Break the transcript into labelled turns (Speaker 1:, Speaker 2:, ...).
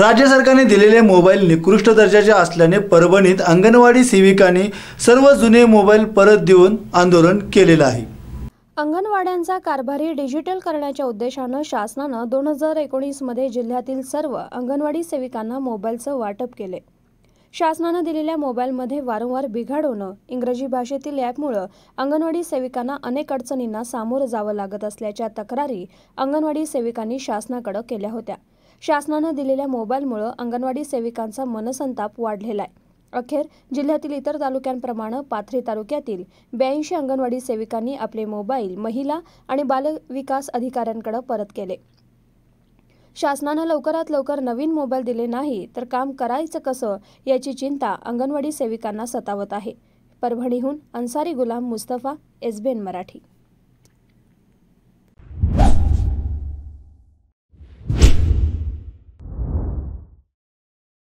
Speaker 1: राज्य सरकारने दिलेले मोबाईल निकृष्ट दर्जाचे असल्याने परभणीत अंगणवाडी सेविकांनी सर्व जुने मोबाईल परत देऊन आंदोलन केलेलं आहे
Speaker 2: अंगणवाड्यांचा कारभारी डिजिटल करण्याच्या उद्देशानं शासनानं दोन हजार एकोणीसमध्ये जिल्ह्यातील सर्व अंगणवाडी सेविकांना मोबाईलचं वाटप केले शासनानं दिलेल्या मोबाईलमध्ये वारंवार बिघाड होणं इंग्रजी भाषेतील ॲपमुळं अंगणवाडी सेविकांना अनेक अडचणींना सामोरं जावं लागत असल्याच्या तक्रारी अंगणवाडी सेविकांनी शासनाकडे केल्या होत्या शासनानं दिलेल्या मोबाईलमुळं अंगणवाडी सेविकांचा मनसंताप वाढलेला आहे अखेर जिल्ह्यातील इतर तालुक्यांप्रमाणे पाथरी तालुक्यातील ब्याऐंशी अंगणवाडी सेविकांनी आपले मोबाईल महिला आणि बालविकास अधिकाऱ्यांकडे परत केले शासनानं लवकरात लवकर नवीन मोबाईल दिले नाही तर काम करायचं कसं याची चिंता अंगणवाडी सेविकांना सतावत आहे परभणीहून अन्सारी गुलाम मुस्तफा एसबीएन मराठी